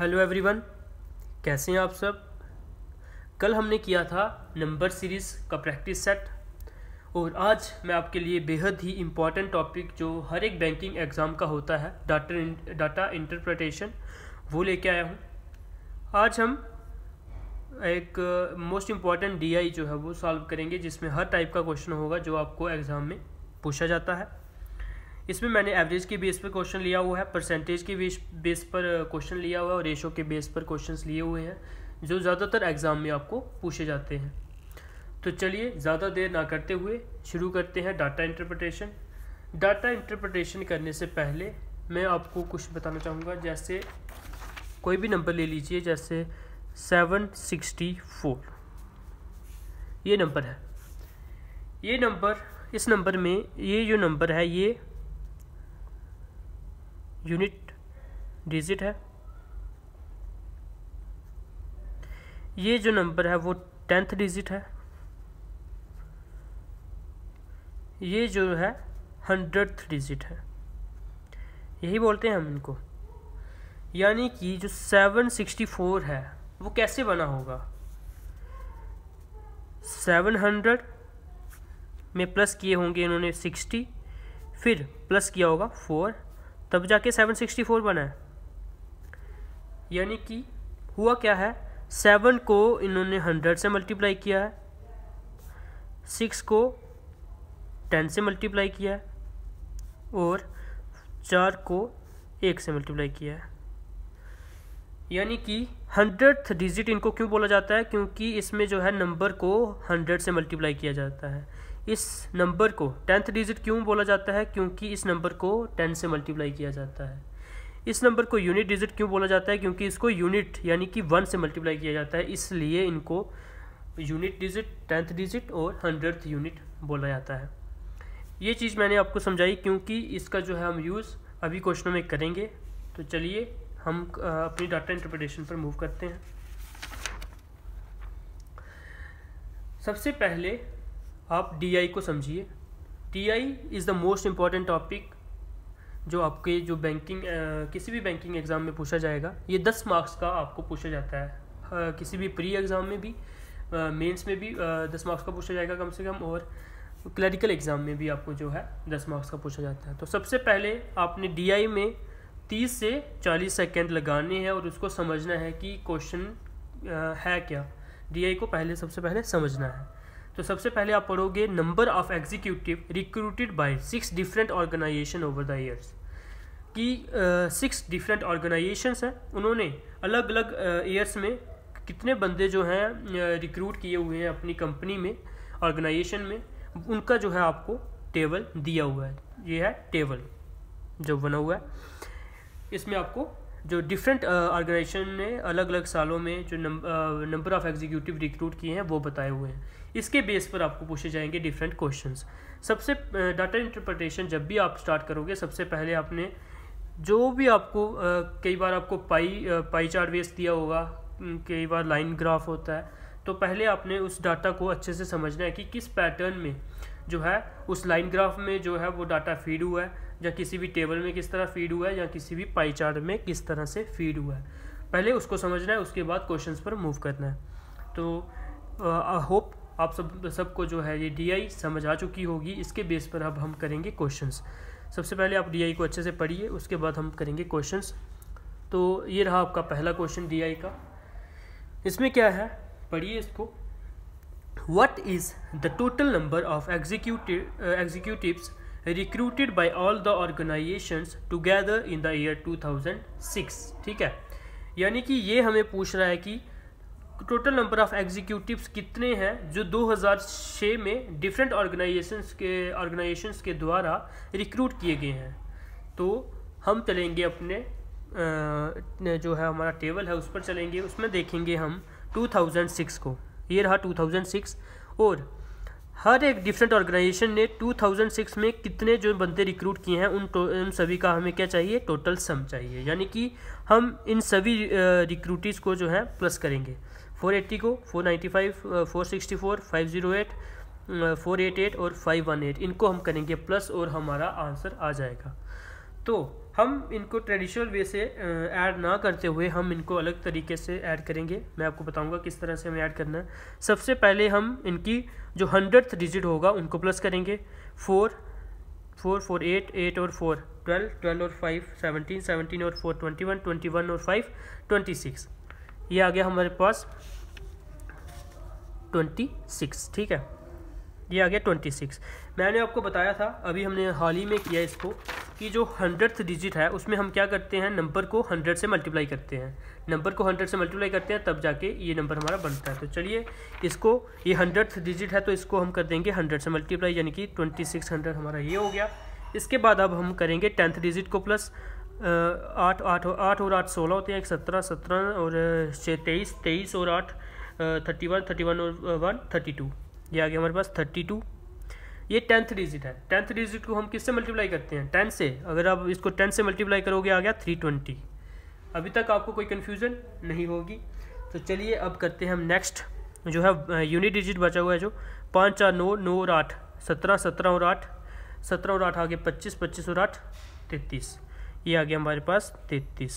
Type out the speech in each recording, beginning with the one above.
Hello everyone कैसे हैं आप सब कल हमने किया था नंबर सीरीज़ का प्रैक्टिस सेट और आज मैं आपके लिए बेहद ही इम्पॉर्टेंट टॉपिक जो हर एक बैंकिंग एग्ज़ाम का होता है डाटा डाटा इंटरप्रटेशन वो लेके आया हूँ आज हम एक मोस्ट इम्पॉर्टेंट डीआई जो है वो सॉल्व करेंगे जिसमें हर टाइप का क्वेश्चन होगा जो आपको एग्ज़ाम में पूछा जाता है इसमें मैंने एवरेज के बेस पर क्वेश्चन लिया हुआ है परसेंटेज के बेस पर क्वेश्चन लिया हुआ है और रेशो के बेस पर क्वेश्चन लिए हुए हैं जो ज़्यादातर एग्ज़ाम में आपको पूछे जाते हैं तो चलिए ज़्यादा देर ना करते हुए शुरू करते हैं डाटा इंटरप्रटेशन डाटा इंटरप्रटेशन करने से पहले मैं आपको कुछ बताना चाहूँगा जैसे कोई भी नंबर ले लीजिए जैसे सेवन सिक्सटी फोर ये नंबर है ये नंबर इस नंबर में ये जो नंबर है ये यूनिट डिजिट है ये जो नंबर है वो टेंथ डिजिट है ये जो है हंड्रेड डिजिट है यही बोलते हैं हम इनको यानी कि जो सेवन सिक्सटी फोर है वो कैसे बना होगा सेवन हंड्रेड में प्लस किए होंगे इन्होंने सिक्सटी फिर प्लस किया होगा फोर तब जाके 764 बना है यानी कि हुआ क्या है सेवन को इन्होंने हंड्रेड से मल्टीप्लाई किया है सिक्स को टेन से मल्टीप्लाई किया है और चार को एक से मल्टीप्लाई किया है यानी कि हंड्रेड डिजिट इनको क्यों बोला जाता है क्योंकि इसमें जो है नंबर को हंड्रेड से मल्टीप्लाई किया जाता है इस नंबर को टेंथ डिजिट क्यों बोला जाता है क्योंकि इस नंबर को टेन से मल्टीप्लाई किया जाता है इस नंबर को यूनिट डिजिट क्यों बोला जाता है क्योंकि इसको यूनिट यानी कि वन से मल्टीप्लाई किया जाता है इसलिए इनको यूनिट डिजिट टेंथ डिजिट और हंड्रेड यूनिट बोला जाता है ये चीज़ मैंने आपको समझाई क्योंकि इसका जो है हम यूज़ अभी क्वेश्चनों में करेंगे तो चलिए हम अपनी डाटा इंटरप्रिटेशन पर मूव करते हैं सबसे पहले आप डी आई को समझिए T I is the most important topic जो आपके जो बैंकिंग किसी भी बैंकिंग एग्ज़ाम में पूछा जाएगा ये दस मार्क्स का आपको पूछा जाता है किसी भी प्री एग्ज़ाम में भी मेंस में भी दस मार्क्स का पूछा जाएगा कम से कम और क्लरिकल एग्ज़ाम में भी आपको जो है दस मार्क्स का पूछा जाता है तो सबसे पहले आपने डी में तीस से चालीस सेकेंड लगाने हैं और उसको समझना है कि क्वेश्चन है क्या डी को पहले सबसे पहले समझना है तो सबसे पहले आप पढ़ोगे number of executive recruited by six different organisation over the years कि सिक्स डिफरेंट ऑर्गेनाइजेशंस हैं उन्होंने अलग अलग ईयर्स uh, में कितने बंदे जो हैं रिक्रूट किए हुए हैं अपनी कंपनी में ऑर्गेनाइजेशन में उनका जो है आपको टेबल दिया हुआ है ये है टेबल जो बना हुआ है इसमें आपको जो डिफरेंट ऑर्गेनाइजेशन uh, ने अलग अलग सालों में जो नंबर ऑफ़ एग्जीक्यूटिव रिक्रूट किए हैं वो बताए हुए हैं इसके बेस पर आपको पूछे जाएंगे डिफरेंट क्वेश्चन सबसे डाटा इंटरप्रटेशन जब भी आप स्टार्ट करोगे सबसे पहले आपने जो भी आपको कई बार आपको पाई पाई चार्ट बेस दिया होगा कई बार लाइन ग्राफ होता है तो पहले आपने उस डाटा को अच्छे से समझना है कि किस पैटर्न में जो है उस लाइन ग्राफ में जो है वो डाटा फीड हुआ है या किसी भी टेबल में किस तरह फीड हुआ है या किसी भी पाई चार्ट में किस तरह से फीड हुआ है पहले उसको समझना है उसके बाद क्वेश्चंस पर मूव करना है तो आई होप आप सब सबको जो है ये डी समझ आ चुकी होगी इसके बेस पर अब हम करेंगे क्वेश्चंस सबसे पहले आप डी को अच्छे से पढ़िए उसके बाद हम करेंगे क्वेश्चंस तो ये रहा आपका पहला क्वेश्चन डी का इसमें क्या है पढ़िए इसको what is the total number of executi executive recruited by all the organisation together in the year two ठीक है यानी कि ये हमें पूछ रहा है कि टोटल नंबर ऑफ़ एग्जीक्यूटिव्स कितने हैं जो 2006 में डिफरेंट ऑर्गेनाइजेशंस के ऑर्गेनाइजेशंस के द्वारा रिक्रूट किए गए हैं तो हम चलेंगे अपने जो है हमारा टेबल है उस पर चलेंगे उसमें देखेंगे हम 2006 को ये रहा 2006 और हर एक डिफरेंट ऑर्गेनाइजेशन ने 2006 में कितने जो बंदे रिक्रूट किए हैं उन तो, उन सभी का हमें क्या चाहिए टोटल सम चाहिए यानी कि हम इन सभी रिक्रूटीज़ को जो है प्लस करेंगे फोर एट्टी को four ninety five four sixty four five zero eight four eight eight और फाइव वन एट इनको हम करेंगे प्लस और हमारा आंसर आ जाएगा तो हम इनको ट्रेडिशनल वे से ऐड ना करते हुए हम इनको अलग तरीके से ऐड करेंगे मैं आपको बताऊंगा किस तरह से हमें ऐड करना है सबसे पहले हम इनकी जो हंड्रेड डिजिट होगा उनको प्लस करेंगे four four four eight eight और फोर ट्वेल्व ट्वेल्व और फाइव सेवनटीन सेवनटीन और four twenty one twenty one और फाइव ट्वेंटी सिक्स ये आ गया हमारे पास ट्वेंटी सिक्स ठीक है ये आ गया ट्वेंटी सिक्स मैंने आपको बताया था अभी हमने हाल ही में किया इसको कि जो हंड्रेड डिजिट है उसमें हम क्या करते हैं नंबर को हंड्रेड से मल्टीप्लाई करते हैं नंबर को हंड्रेड से मल्टीप्लाई करते हैं तब जाके ये नंबर हमारा बनता है तो चलिए इसको ये हंड्रेड डिजिट है तो इसको हम कर देंगे हंड्रेड से मल्टीप्लाई यानी कि ट्वेंटी सिक्स हंड्रेड हमारा ये हो गया इसके बाद अब हम करेंगे टेंथ डिजिट को प्लस आठ आठ आठ और आठ सोलह होते हैं एक सत्रह सत्रह और छः तेईस तेईस और आठ थर्टी वन थर्टी वन और वन थर्टी टू ये आ गया हमारे पास थर्टी टू ये टेंथ डिजिट है टेंथ डिजिट को हम किससे मल्टीप्लाई करते हैं टेन से अगर आप इसको टेन से मल्टीप्लाई करोगे आ गया थ्री ट्वेंटी अभी तक आपको कोई कन्फ्यूज़न नहीं होगी तो चलिए अब करते हैं हम नेक्स्ट जो है यूनिट डिजिट बचा हुआ है जो पाँच चार नौ नौ और आठ सत्रह सत्रह और आठ सत्रह और आठ आगे पच्चीस पच्चीस और आठ तैंतीस ये आ गया हमारे पास तैतीस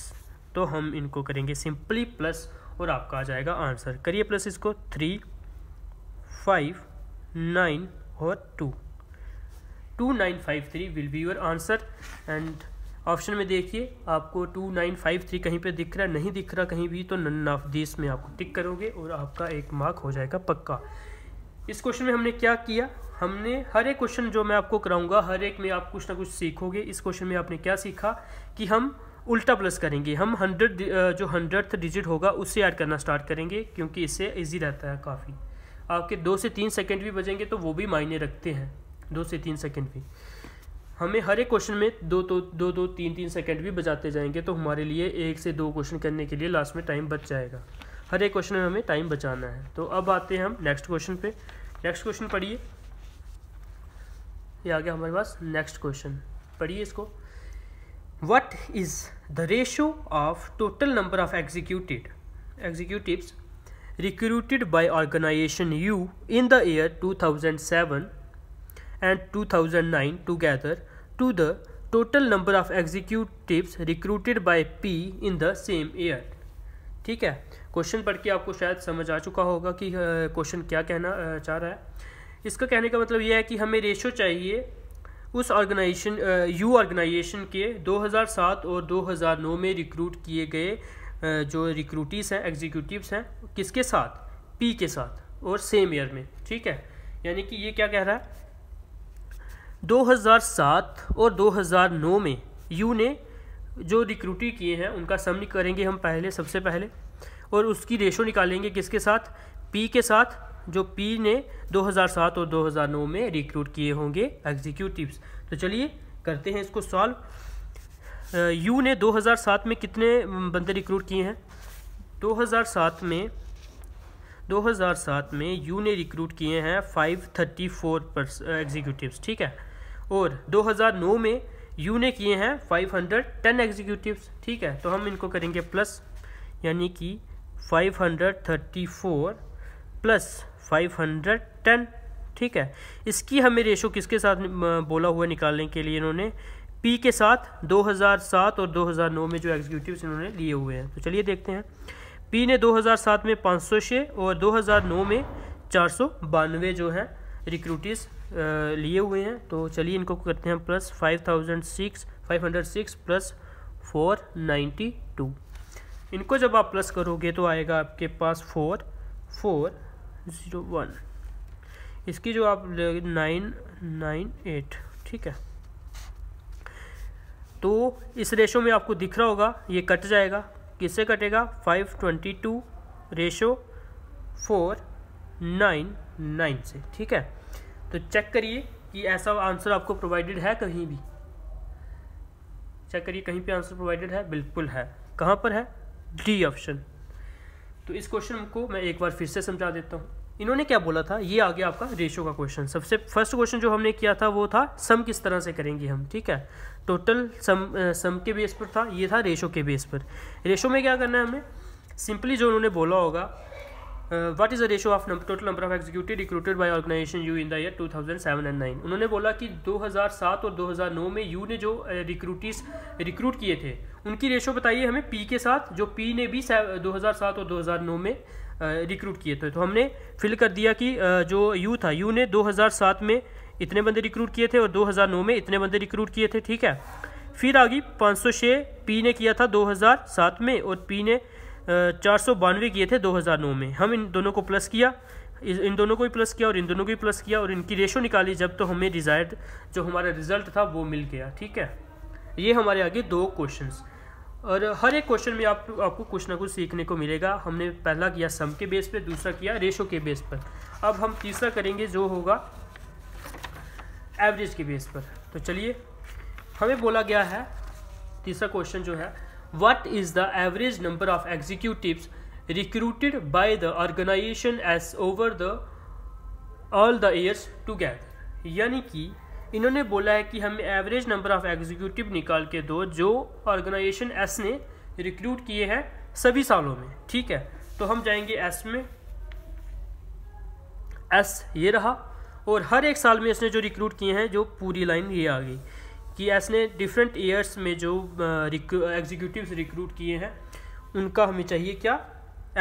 तो हम इनको करेंगे सिंपली प्लस और आपका आ जाएगा आंसर करिए प्लस इसको थ्री फाइव नाइन और two two nine five three will be your answer and option में देखिए आपको टू नाइन फाइव थ्री कहीं पे दिख रहा नहीं दिख रहा कहीं भी तो नन ऑफ दिस में आपको टिक करोगे और आपका एक मार्क हो जाएगा पक्का इस क्वेश्चन में हमने क्या किया हमने हर एक क्वेश्चन जो मैं आपको कराऊंगा हर एक में आप कुछ ना कुछ सीखोगे इस क्वेश्चन में आपने क्या सीखा कि हम उल्टा प्लस करेंगे हम हंड्रेड जो हंड्रेड डिजिट होगा उससे ऐड करना स्टार्ट करेंगे क्योंकि इससे ईजी रहता है काफ़ी आपके दो से तीन सेकेंड भी बजेंगे तो वो भी मायने रखते हैं दो से तीन सेकेंड भी हमें हर एक क्वेश्चन में दो दो दो दो तीन तीन सेकंड भी बजाते जाएंगे तो हमारे लिए एक से दो क्वेश्चन करने के लिए लास्ट में टाइम बच जाएगा हर एक क्वेश्चन में हमें टाइम बचाना है तो अब आते हैं हम नेक्स्ट क्वेश्चन पे नेक्स्ट क्वेश्चन पढ़िए ये आ गया हमारे पास नेक्स्ट क्वेश्चन पढ़िए इसको what is the ratio of total number of by organisation U in the year two thousand seven and two thousand nine together to the total number of executive recruited by P in the same year ठीक है question पढ़ के आपको शायद समझ आ चुका होगा कि क्वेश्चन क्या कहना चाह रहा है इसका कहने का मतलब यह है कि हमें रेशो चाहिए उस ऑर्गेनाइजेशन यू ऑर्गेनाइजेशन के 2007 और 2009 में रिक्रूट किए गए जो रिक्रूटीस हैं एग्जीक्यूटिव्स हैं किसके साथ पी के साथ और सेम ईयर में ठीक है यानी कि ये क्या कह रहा है 2007 और 2009 में यू ने जो रिक्रूटी किए हैं उनका सम करेंगे हम पहले सबसे पहले और उसकी रेशो निकालेंगे किसके साथ पी के साथ जो पी ने 2007 और 2009 में रिक्रूट किए होंगे एग्जीक्यूटिव्स तो चलिए करते हैं इसको सॉल्व यू ने 2007 में कितने बंदे रिक्रूट किए हैं 2007 में 2007 में यू ने रिक्रूट किए हैं 534 एग्जीक्यूटिव्स ठीक है और 2009 में यू ने किए हैं 510 एग्जीक्यूटिव्स ठीक है तो हम इनको करेंगे प्लस यानी कि 534 प्लस फाइव हंड्रेड टेन ठीक है इसकी हमें रेशो किसके साथ बोला हुआ निकालने के लिए इन्होंने पी के साथ 2007 और 2009 में जो एग्जीक्यूटिव इन्होंने लिए हुए हैं तो चलिए देखते हैं पी ने 2007 में पाँच और 2009 में चार जो हैं रिक्रूटिस लिए हुए हैं तो चलिए इनको करते हैं plus five thousand six five hundred six plus four ninety two इनको जब आप प्लस करोगे तो आएगा आपके पास फोर फोर ज़ीरो वन इसकी जो आप नाइन नाइन एट ठीक है तो इस रेशो में आपको दिख रहा होगा ये कट जाएगा किससे कटेगा five twenty two ratio four nine nine से ठीक है तो चेक करिए कि ऐसा आंसर आपको प्रोवाइडेड है कहीं भी चेक करिए कहीं पे आंसर प्रोवाइडेड है बिल्कुल है कहाँ पर है डी ऑप्शन तो इस क्वेश्चन को मैं एक बार फिर से समझा देता हूँ इन्होंने क्या बोला था ये आ गया आपका रेशो का क्वेश्चन सबसे फर्स्ट क्वेश्चन जो हमने किया था वो था सम किस तरह से करेंगे हम ठीक है टोटल सम सम के बेस पर था ये था रेशो के बेस पर रेशो में क्या करना है हमें सिंपली जो उन्होंने बोला होगा uh, what is the ratio of number, total number of executive recruited by organization U in the year 2007 and 9 उन्होंने बोला कि 2007 और 2009 में U ने जो रिक्रूटीज uh, रिक्रूट किए थे उनकी रेशो बताइए हमें P के साथ जो P ने भी 2007 और 2009 में रिक्रूट uh, किए थे तो हमने फिल कर दिया कि uh, जो U था U ने 2007 में इतने बंदे रिक्रूट किए थे और 2009 में इतने बंदे रिक्रूट किए थे ठीक है फिर आगे गई पाँच पी ने किया था 2007 में और पी ने चार सौ बानवे किए थे 2009 में हम इन दोनों को प्लस किया इन दोनों को भी प्लस किया और इन दोनों को भी प्लस किया और इनकी रेशो निकाली जब तो हमें डिज़ायर्ड जो हमारा रिजल्ट था वो मिल गया ठीक है ये हमारे आगे दो क्वेश्चन और हर एक क्वेश्चन में आप आपको कुछ ना कुछ सीखने को मिलेगा हमने पहला किया सम के बेस पर दूसरा किया रेशो के बेस पर अब हम तीसरा करेंगे जो होगा एवरेज के बेस पर तो चलिए हमें बोला गया है तीसरा क्वेश्चन जो है what is the average number of executives recruited by the organization as over the all the years together यानी कि इन्होंने बोला है कि हमें एवरेज नंबर ऑफ एग्जीक्यूटिव निकाल के दो जो ऑर्गेनाइजेशन एस ने रिक्रूट किए हैं सभी सालों में ठीक है तो हम जाएंगे एस में एस ये रहा और हर एक साल में इसने जो रिक्रूट किए हैं जो पूरी लाइन ये आ गई कि ऐसे डिफरेंट ईयर्स में जो एग्जीक्यूटिव रिक्रूट किए हैं उनका हमें चाहिए क्या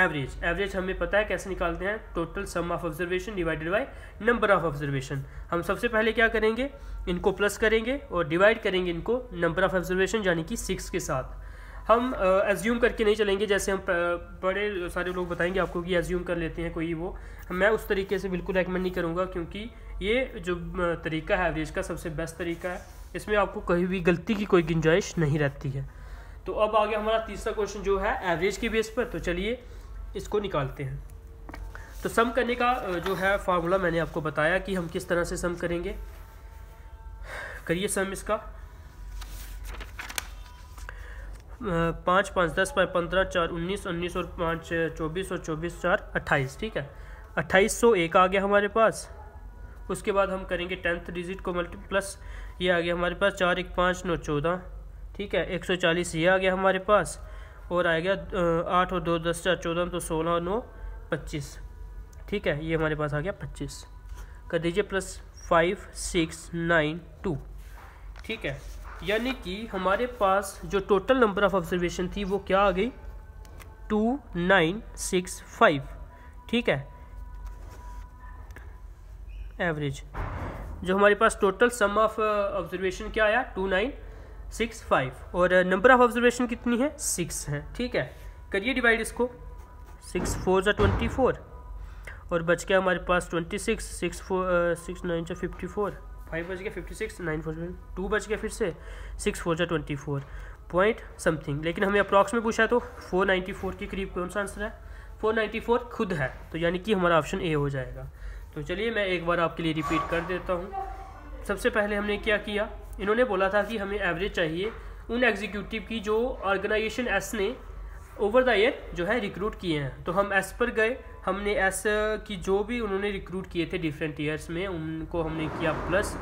एवरेज एवरेज हमें पता है कैसे निकालते हैं total sum of observation divided by number of observation हम सबसे पहले क्या करेंगे इनको प्लस करेंगे और डिवाइड करेंगे इनको नंबर ऑफ ऑब्जर्वेशन यानी कि सिक्स के साथ हम एज्यूम uh, करके नहीं चलेंगे जैसे हम बड़े सारे लोग बताएंगे आपको कि एज्यूम कर लेते हैं कोई वो मैं उस तरीके से बिल्कुल रेकमेंड नहीं करूँगा क्योंकि ये जो तरीका है एवरेज का सबसे बेस्ट तरीका है इसमें आपको कहीं भी गलती की कोई गुंजाइश नहीं रहती है तो अब आगे हमारा तीसरा क्वेश्चन जो है एवरेज के बेस पर तो चलिए इसको निकालते हैं तो सम करने का जो है फार्मूला मैंने आपको बताया कि हम किस तरह से सम करेंगे करिए सम इसका पाँच पाँच दस पाँच पंद्रह चार उन्नीस उन्नीस और पाँच चौबीस और चौबीस चार अट्ठाईस ठीक है अट्ठाईस सौ एक आ गया हमारे पास उसके बाद हम करेंगे टेंथ डिजिट को मल्टी प्लस ये आ गया हमारे पास चार एक पाँच नौ चौदह ठीक है एक सौ चालीस ये आ गया हमारे पास और आ गया आठ और दो दस चार चौदह तो सोलह और नौ पच्चीस ठीक है ये हमारे पास आ गया पच्चीस कर दीजिए plus five six nine two ठीक है यानी कि हमारे पास जो टोटल नंबर ऑफ ऑब्जर्वेशन थी वो क्या आ गई टू नाइन सिक्स फाइव ठीक है एवरेज जो हमारे पास टोटल सम ऑफ ऑब्जर्वेशन क्या आया टू नाइन सिक्स फाइव और नंबर ऑफ ऑब्जर्वेशन कितनी है सिक्स है ठीक है करिए डिवाइड इसको सिक्स फोर या ट्वेंटी फोर और बच गया हमारे पास twenty six six four six nine जो फिफ्टी फोर फाइव बच गया fifty six nine four two बच गया फिर से सिक्स फोर या ट्वेंटी फोर पॉइंट समथिंग लेकिन हमें अप्रॉक्स में पूछा तो फोर नाइन्टी फोर के करीब कौन सा आंसर है फोर नाइन्टी फोर खुद है तो यानी कि हमारा ऑप्शन ए हो जाएगा तो चलिए मैं एक बार आपके लिए रिपीट कर देता हूँ सबसे पहले हमने क्या किया इन्होंने बोला था कि हमें एवरेज चाहिए उन एग्जीक्यूटिव की जो ऑर्गेनाइजेशन एस ने ओवर द ईयर जो है रिक्रूट किए हैं तो हम एस पर गए हमने एस की जो भी उन्होंने रिक्रूट किए थे डिफरेंट ईयर्स में उनको हमने किया प्लस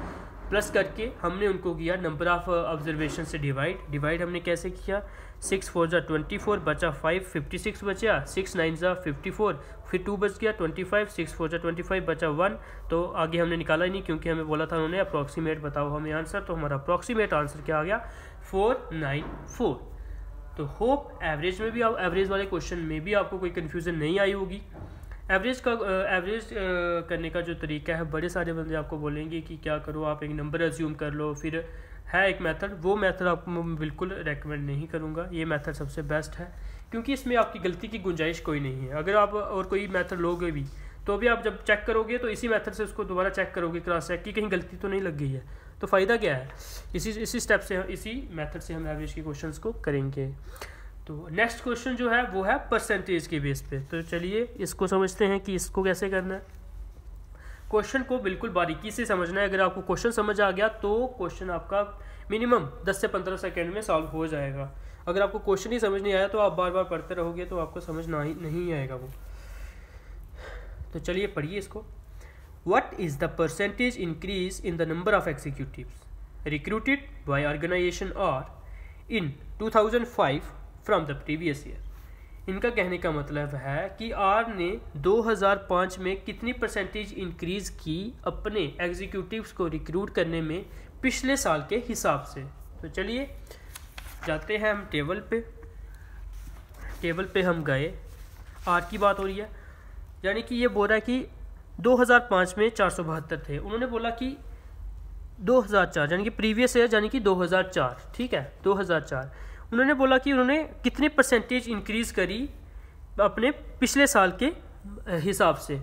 प्लस करके हमने उनको किया नंबर ऑफ ऑब्जर्वेशन से डिवाइड डिवाइड हमने कैसे किया सिक्स फोर ज़ा ट्वेंटी फोर बचा फाइव फिफ्टी सिक्स बचा सिक्स नाइन ज़ा फिफ्टी फोर फिर टू बच गया ट्वेंटी फाइव सिक्स फोर ज़ा ट्वेंटी फाइव बचा वन तो आगे हमने निकाला ही नहीं क्योंकि हमें बोला था उन्होंने अप्रॉक्सीमेट बताओ हमें आंसर तो हमारा अप्रॉक्सीमेट आंसर क्या आ गया फोर नाइन फोर तो होप एवरेज में भी एवरेज वाले क्वेश्चन में भी आपको कोई कन्फ्यूज़न नहीं आई होगी एवरेज का एवरेज करने का जो तरीका है बड़े सारे बंदे आपको बोलेंगे कि क्या करो आप एक नंबर एज्यूम कर लो फिर है एक मेथड वो मेथड आपको मैं बिल्कुल रेकमेंड नहीं करूँगा ये मेथड सबसे बेस्ट है क्योंकि इसमें आपकी गलती की गुंजाइश कोई नहीं है अगर आप और कोई मेथड लोगे भी तो भी आप जब चेक करोगे तो इसी मेथड से उसको दोबारा चेक करोगे क्रॉस चेक कि कहीं गलती तो नहीं लग गई है तो फ़ायदा क्या है इसी इसी स्टेप से इसी मेथड से हम एवरेज के क्वेश्चन को करेंगे तो नेक्स्ट क्वेश्चन जो है वो है परसेंटेज के बेस पे तो चलिए इसको समझते हैं कि इसको कैसे करना है क्वेश्चन को बिल्कुल बारीकी से समझना है अगर आपको क्वेश्चन समझ आ गया तो क्वेश्चन आपका मिनिमम 10 से 15 सेकेंड में सॉल्व हो जाएगा अगर आपको क्वेश्चन ही समझ नहीं आया तो आप बार बार पढ़ते रहोगे तो आपको समझ ना ही नहीं आएगा वो तो चलिए पढ़िए इसको what is the percentage increase in the number of executives recruited by organisation or in 2005 from the previous year इनका कहने का मतलब है कि आर ने 2005 में कितनी परसेंटेज इंक्रीज की अपने एग्जीक्यूटिवस को रिक्रूट करने में पिछले साल के हिसाब से तो चलिए जाते हैं हम टेबल पे टेबल पे हम गए आर की बात हो रही है यानी कि ये बोल रहा है कि 2005 में चार थे उन्होंने बोला कि 2004 यानी कि प्रीवियस ईयर यानी कि 2004 ठीक है 2004 उन्होंने बोला कि उन्होंने कितने परसेंटेज इंक्रीज़ करी अपने पिछले साल के हिसाब से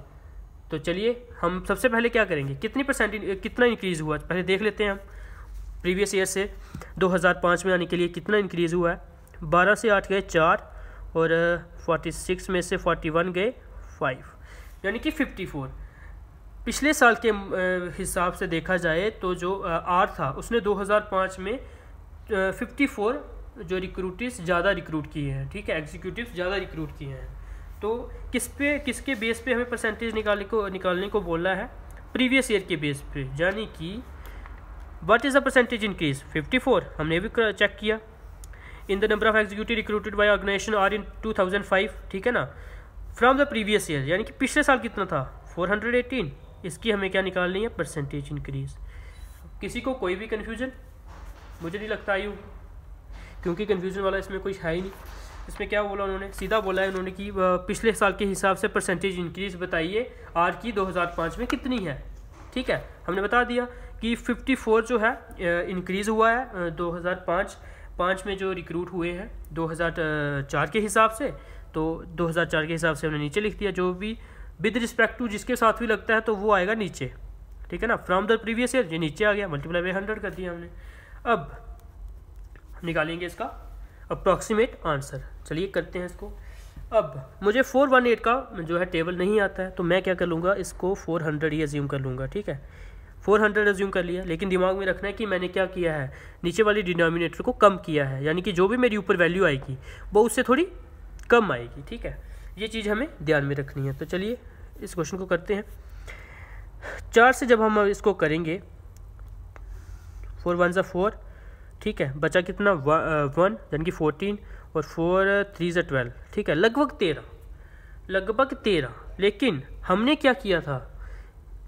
तो चलिए हम सबसे पहले क्या करेंगे कितनी परसेंट कितना इंक्रीज़ हुआ पहले देख लेते हैं हम प्रीवियस ईयर से 2005 में आने के लिए कितना इंक्रीज़ हुआ है बारह से आठ गए चार और 46 में से 41 गए फाइव यानी कि 54 पिछले साल के हिसाब से देखा जाए तो जो आर था उसने 2005 में 54 जो रिक्रूटिस ज़्यादा रिक्रूट किए हैं ठीक है एग्जीक्यूटिव ज़्यादा रिक्रूट किए हैं तो किस पे किसके बेस पे हमें परसेंटेज निकालने को निकालने को बोला है प्रीवियस ईयर के बेस पे यानी कि what is the percentage increase 54 हमने भी चेक किया in the number of executive recruited by organisation R in 2005 ठीक है ना फ्रॉम द प्रीवियस ईयर यानी कि पिछले साल कितना था 418 इसकी हमें क्या निकालनी है परसेंटेज इंक्रीज किसी को कोई भी कन्फ्यूजन मुझे नहीं लगता आई क्योंकि कन्फ्यूज़न वाला इसमें कुछ है ही नहीं इसमें क्या बोला उन्होंने सीधा बोला है उन्होंने कि पिछले साल के हिसाब से परसेंटेज इंक्रीज़ बताइए आज की 2005 में कितनी है ठीक है हमने बता दिया कि 54 जो है इंक्रीज़ हुआ है 2005 पाँच में जो रिक्रूट हुए हैं 2004 के हिसाब से तो 2004 के हिसाब से हमने नीचे लिख दिया जो भी विद रिस्पेक्ट टू जिसके साथ भी लगता है तो वो आएगा नीचे ठीक है ना फ्रॉम द प्रीवियस ईयर ये नीचे आ गया मल्टीप्लाई बाई हंड्रेड कर दिया हमने अब निकालेंगे इसका अप्रॉक्सीमेट आंसर चलिए करते हैं इसको अब मुझे फोर वन एट का जो है टेबल नहीं आता है तो मैं क्या कर लूँगा इसको फोर हंड्रेड ही एज्यूम कर लूँगा ठीक है फोर हंड्रेड एज्यूम कर लिया लेकिन दिमाग में रखना है कि मैंने क्या किया है नीचे वाली डिनोमिनेटर को कम किया है यानी कि जो भी मेरी ऊपर वैल्यू आएगी वो उससे थोड़ी कम आएगी ठीक है ये चीज़ हमें ध्यान में रखनी है तो चलिए इस क्वेश्चन को करते हैं चार से जब हम इसको करेंगे फोर वन ज़ा फोर ठीक है बचा कितना वन यानी कि फोर्टीन और फोर थ्री ज़ा ट्वेल्व ठीक है लगभग तेरह लगभग तेरह लेकिन हमने क्या किया था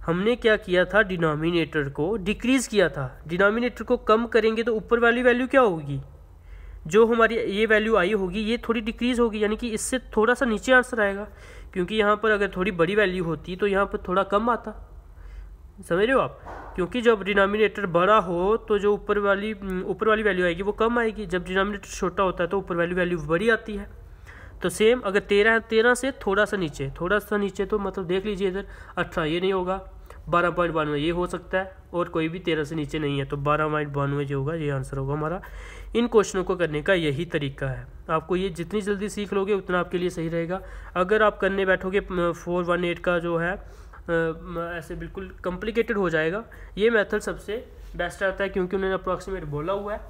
हमने क्या किया था डिनोमिनेटर को डिक्रीज़ किया था डिनोमिनेटर को कम करेंगे तो ऊपर वाली वैल्यू क्या होगी जो हमारी ये वैल्यू आई होगी ये थोड़ी डिक्रीज़ होगी यानी कि इससे थोड़ा सा नीचे आंसर आएगा क्योंकि यहाँ पर अगर थोड़ी बड़ी वैल्यू होती तो यहाँ पर थोड़ा कम आता समझ रहे हो आप क्योंकि जब डिनोमिनेटर बड़ा हो तो जो ऊपर वाली हम्म, ऊपर वाली वैल्यू आएगी वो कम आएगी जब डिनोमिनेटर छोटा होता है तो ऊपर वाली वैल्यू बड़ी आती है तो सेम अगर तेरह है तेरह से थोड़ा सा नीचे थोड़ा सा नीचे तो मतलब देख लीजिए इधर अठारह ये नहीं होगा बारह पॉइंट बानवे ये हो सकता है और कोई भी तेरह से नीचे नहीं है तो बारह पॉइंट बानवे जो होगा ये आंसर होगा हमारा इन क्वेश्चनों को करने का यही तरीका है आपको ये जितनी जल्दी सीख लोगे उतना आपके लिए सही रहेगा अगर आप करने बैठोगे फोर वन एट का जो है ऐसे बिल्कुल कॉम्प्लिकेटेड हो जाएगा ये मेथड सबसे बेस्ट रहता है क्योंकि उन्होंने अप्रॉक्सीमेट बोला हुआ है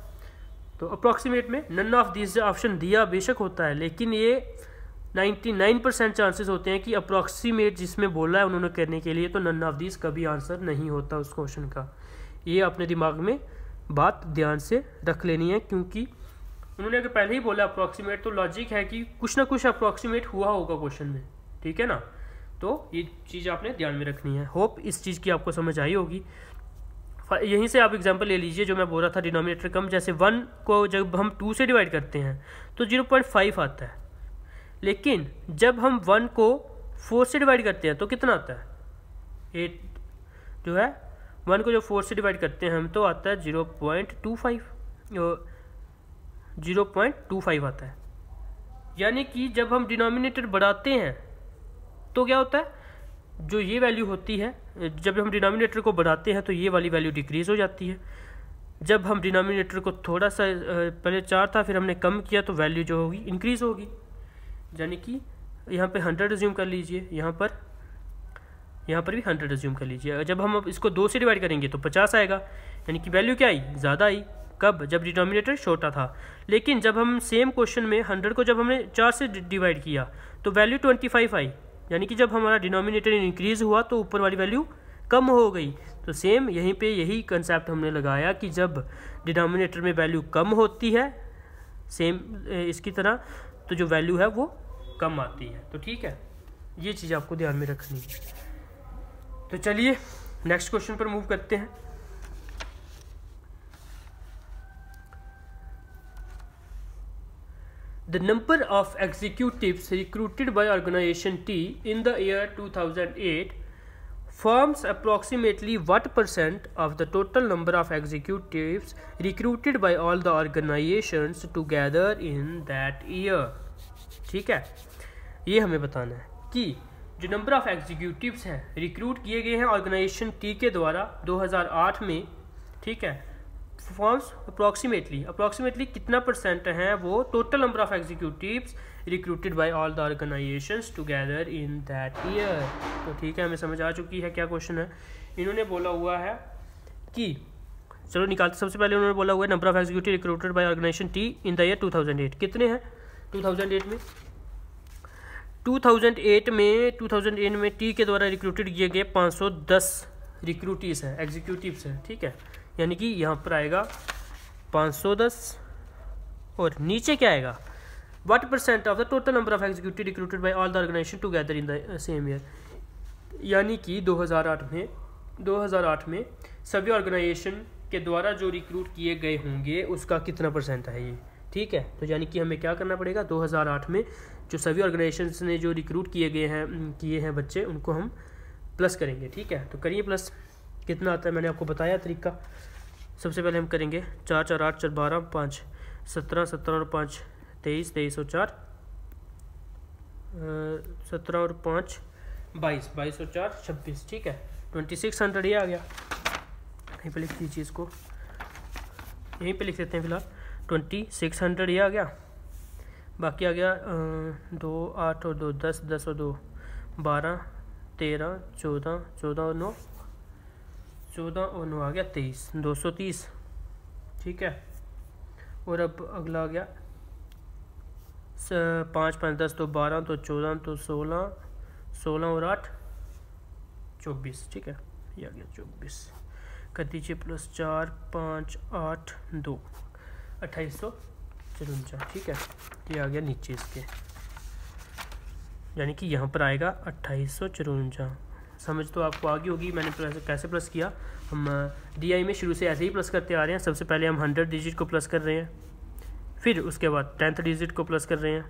तो अप्रॉक्सीमेट में नन ऑफ दिस ऑप्शन दिया बेशक होता है लेकिन ये 99 परसेंट चांसेस होते हैं कि अप्रॉक्सीमेट जिसमें बोला है उन्होंने करने के लिए तो नन ऑफ दिस कभी आंसर नहीं होता उस क्वेश्चन का ये अपने दिमाग में बात ध्यान से रख लेनी है क्योंकि उन्होंने अगर पहले ही बोला अप्रॉक्सीमेट तो लॉजिक है कि कुछ ना कुछ अप्रॉक्सीमेट हुआ होगा क्वेश्चन में ठीक है ना तो ये चीज़ आपने ध्यान में रखनी है होप इस चीज़ की आपको समझ आई होगी यहीं से आप एग्जांपल ले लीजिए जो मैं बोल रहा था डिनोमिनेटर कम जैसे वन को जब हम टू से डिवाइड करते हैं तो जीरो पॉइंट फाइव आता है लेकिन जब हम वन को फोर से डिवाइड करते हैं तो कितना आता है एट जो है वन को जब फोर से डिवाइड करते हैं हम तो आता है zero point two five zero point two five आता है यानी कि जब हम डिनोमिनेटर बढ़ाते हैं तो क्या होता है जो ये वैल्यू होती है जब हम डिनोमिनेटर को बढ़ाते हैं तो ये वाली वैल्यू डिक्रीज़ हो जाती है जब हम डिनोमिनेटर को थोड़ा सा पहले चार था फिर हमने कम किया तो वैल्यू जो होगी इंक्रीज़ होगी यानी कि यहाँ पे हंड्रेड रिज्यूम कर लीजिए यहाँ पर यहाँ पर भी हंड्रेड रिज्यूम कर लीजिए जब हम इसको दो से डिवाइड करेंगे तो पचास आएगा यानी कि वैल्यू क्या आई ज़्यादा आई कब जब डिनोमिनेटर छोटा था लेकिन जब हम सेम क्वेश्चन में हंड्रेड को जब हमने चार से डिवाइड किया तो वैल्यू ट्वेंटी फाइव आई यानी कि जब हमारा डिनोमिनेटर इंक्रीज़ हुआ तो ऊपर वाली वैल्यू कम हो गई तो सेम यहीं पे यही कंसेप्ट हमने लगाया कि जब डिनोमिनेटर में वैल्यू कम होती है सेम इसकी तरह तो जो वैल्यू है वो कम आती है तो ठीक है ये चीज़ आपको ध्यान में रखनी है तो चलिए नेक्स्ट क्वेश्चन पर मूव करते हैं The number of executives recruited by organization T in the year 2008 forms approximately what percent of the total number of executives recruited by all the organizations together in that year. ठीक है ये हमें बताना है कि जो नंबर ऑफ एग्जीक्यूटिव्स हैं recruit किए गए हैं ऑर्गेनाइजेशन टी के द्वारा 2008 में ठीक है फॉर्म्स अप्रॉक्सीमेटली अप्रॉक्सीमेटली कितना परसेंट है वो total number of executive recruited by all the organisation together in that year तो ठीक है हमें समझ आ चुकी है क्या क्वेश्चन है इन्होंने बोला हुआ है कि चलो निकालते सबसे पहले उन्होंने बोला हुआ है number of executive recruited by organisation T in the year eight कितने हैं टू थाउजेंड एट में टू थाउजेंड एट में टू थाउजेंड एट में टी के द्वारा रिक्रूटेड किए गए पाँच सौ दस रिक्रूटीज हैं एग्जीक्यूटिव हैं ठीक है यानी कि यहाँ पर आएगा 510 और नीचे क्या आएगा what percent of the total number of executive recruited by all the organisation together in the same year यानी कि 2008 में 2008 में सभी ऑर्गेनाइजेशन के द्वारा जो रिक्रूट किए गए होंगे उसका कितना परसेंट है ये ठीक है तो यानी कि हमें क्या करना पड़ेगा 2008 में जो सभी ऑर्गेनाइजेशन ने जो रिक्रूट किए गए हैं किए हैं बच्चे उनको हम प्लस करेंगे ठीक है तो करिए प्लस कितना आता है मैंने आपको बताया तरीका सबसे पहले हम करेंगे चार चार आठ चार बारह पाँच सत्रह सत्रह और पाँच तेईस तेईस और चार सत्रह और पाँच बाईस बाईस और चार छब्बीस ठीक है ट्वेंटी सिक्स हंड्रेड ये आ गया यहीं पर लिख दीजिए इसको यहीं पे लिख देते हैं फिलहाल ट्वेंटी सिक्स हंड्रेड ये आ गया बाकी आ गया दो आठ और दो दस दस और दो बारह तेरह चौदह चौदह और नौ चौदह और नौ आ गया तेईस दो सौ तीस ठीक है और अब अगला आ गया पाँच पाँच दस तो बारह तो चौदह तो सोलह सोलह और आठ चौबीस ठीक है ये आ गया चौबीस कर दीजिए प्लस चार पाँच आठ दो अट्ठाईस सौ चुरुंजा ठीक है ये आ गया नीचे इसके यानी कि यहाँ पर आएगा अट्ठाईस सौ चरुंजा समझ तो आपको आगे होगी मैंने प्लस कैसे प्लस किया हम डी में शुरू से ऐसे ही प्लस करते आ रहे हैं सबसे पहले हम हंड्रेड डिजिट को प्लस कर रहे हैं फिर उसके बाद टेंथ डिजिट को प्लस कर रहे हैं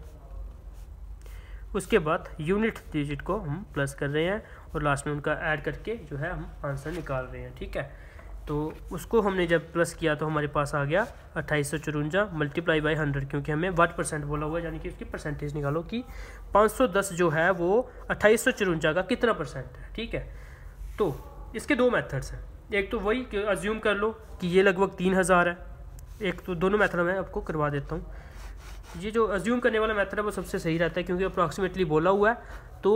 उसके बाद यूनिट डिजिट को हम प्लस कर रहे हैं और लास्ट में उनका ऐड करके जो है हम आंसर निकाल रहे हैं ठीक है तो उसको हमने जब प्लस किया तो हमारे पास आ गया अट्ठाईस सौ चुरुंजा मल्टीप्लाई बाई हंड्रेड क्योंकि हमें वाट परसेंट बोला हुआ है यानी कि उसकी परसेंटेज निकालो कि 510 जो है वो अट्ठाईस सौ चुरुंजा का कितना परसेंट है ठीक है तो इसके दो मेथड्स हैं एक तो वही कि अज्यूम कर लो कि ये लगभग तीन हज़ार है एक तो दोनों मैथड मैं आपको करवा देता हूँ ये जो अज्यूम करने वाला मैथड है वो सबसे सही रहता है क्योंकि अप्रॉक्सीमेटली बोला हुआ है तो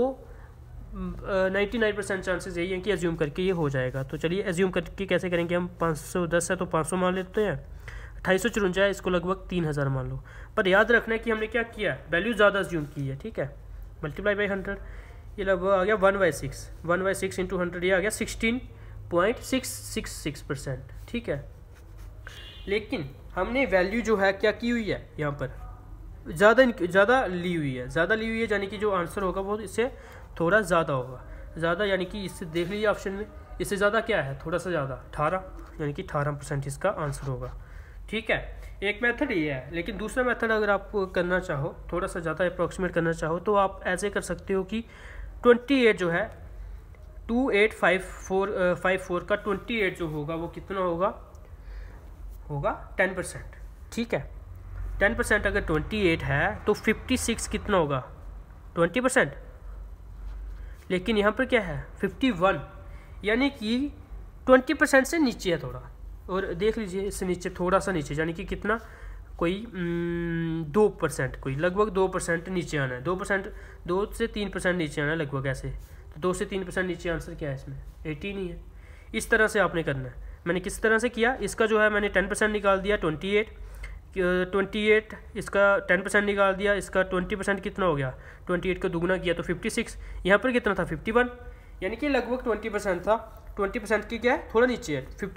नाइन्टी नाइन परसेंट चांसेज़ यही है कि एज्यूम करके ये हो जाएगा तो चलिए एज्यूम करके कैसे करेंगे हम पाँच सौ दस है तो पाँच सौ मान लेते हैं अठाई सौ चुरुंजा है इसको लगभग तीन हज़ार मान लो पर याद रखना है कि हमने क्या किया वैल्यू ज़्यादा एज्यूम की है ठीक है मल्टीप्लाई बाई हंड्रेड ये लगभग आ गया one by six one by six into hundred ये आ गया sixteen point six six six percent ठीक है लेकिन हमने वैल्यू जो है क्या की हुई है यहाँ पर ज़्यादा ज़्यादा ली हुई है ज़्यादा ली हुई है यानी कि जो आंसर होगा वो इससे थोड़ा ज़्यादा होगा ज़्यादा यानी कि इससे देख लीजिए ऑप्शन में इससे ज़्यादा क्या है थोड़ा सा ज़्यादा अठारह यानी कि अठारह परसेंट इसका आंसर होगा ठीक है एक मेथड ये है लेकिन दूसरा मेथड अगर आप करना चाहो थोड़ा सा ज़्यादा अप्रोक्सीमेट करना चाहो तो आप ऐसे कर सकते हो कि ट्वेंटी एट जो है two eight five four five four का ट्वेंटी एट जो होगा वो कितना होगा होगा टेन परसेंट ठीक है टेन परसेंट अगर ट्वेंटी एट है तो फिफ्टी सिक्स कितना होगा ट्वेंटी परसेंट लेकिन यहाँ पर क्या है 51 यानी कि 20 परसेंट से नीचे है थोड़ा और देख लीजिए इससे नीचे थोड़ा सा नीचे यानी कि कितना कोई दो परसेंट कोई लगभग दो परसेंट नीचे आना है दो परसेंट दो से तीन परसेंट नीचे आना है लगभग ऐसे तो दो से तीन परसेंट नीचे आंसर क्या है इसमें एटीन ही है इस तरह से आपने करना है मैंने किस तरह से किया इसका जो है मैंने टेन परसेंट निकाल दिया ट्वेंटी एट ट्वेंटी एट इसका टेन परसेंट निकाल दिया इसका ट्वेंटी परसेंट कितना हो गया ट्वेंटी एट का दुगना किया तो फिफ्टी सिक्स यहाँ पर कितना था फिफ्टी वन यानी कि लगभग ट्वेंटी परसेंट था ट्वेंटी परसेंट की क्या है थोड़ा नीचे है फिफ्टी